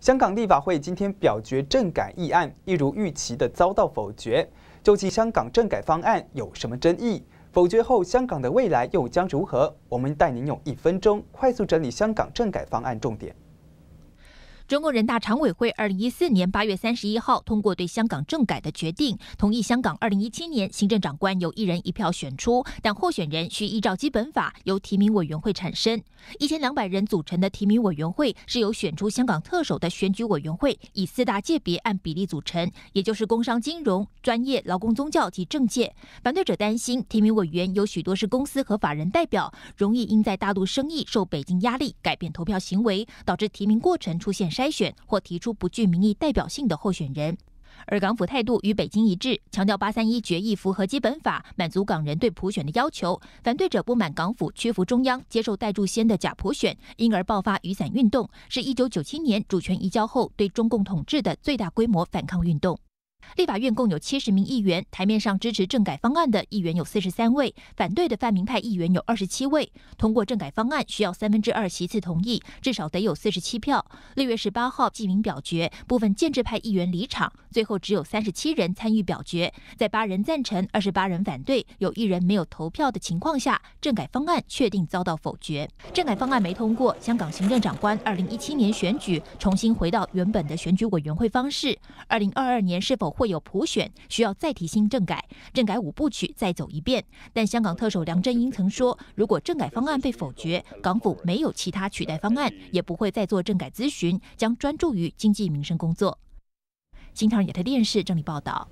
香港立法会今天表决政改议案，一如预期的遭到否决。究竟香港政改方案有什么争议？否决后，香港的未来又将如何？我们带您用一分钟快速整理香港政改方案重点。中国人大常委会二零一四年八月三十一号通过对香港政改的决定，同意香港二零一七年行政长官由一人一票选出，但候选人需依照基本法由提名委员会产生。一千两百人组成的提名委员会是由选出香港特首的选举委员会以四大界别按比例组成，也就是工商、金融、专业、劳工、宗教及政界。反对者担心提名委员有许多是公司和法人代表，容易因在大陆生意受北京压力改变投票行为，导致提名过程出现。筛选或提出不具民意代表性的候选人，而港府态度与北京一致，强调八三一决议符合基本法，满足港人对普选的要求。反对者不满港府屈服中央，接受戴柱先的假普选，因而爆发雨伞运动，是一九九七年主权移交后对中共统治的最大规模反抗运动。立法院共有七十名议员，台面上支持政改方案的议员有四十三位，反对的泛民派议员有二十七位。通过政改方案需要三分之二席次同意，至少得有四十七票。六月十八号记名表决，部分建制派议员离场，最后只有三十七人参与表决，在八人赞成、二十八人反对、有一人没有投票的情况下，政改方案确定遭到否决。政改方案没通过，香港行政长官二零一七年选举重新回到原本的选举委员会方式，二零二二年是否？会有普选，需要再提新政改，政改五部曲再走一遍。但香港特首梁振英曾说，如果政改方案被否决，港府没有其他取代方案，也不会再做政改咨询，将专注于经济民生工作。新唐人亚太电视整理报道。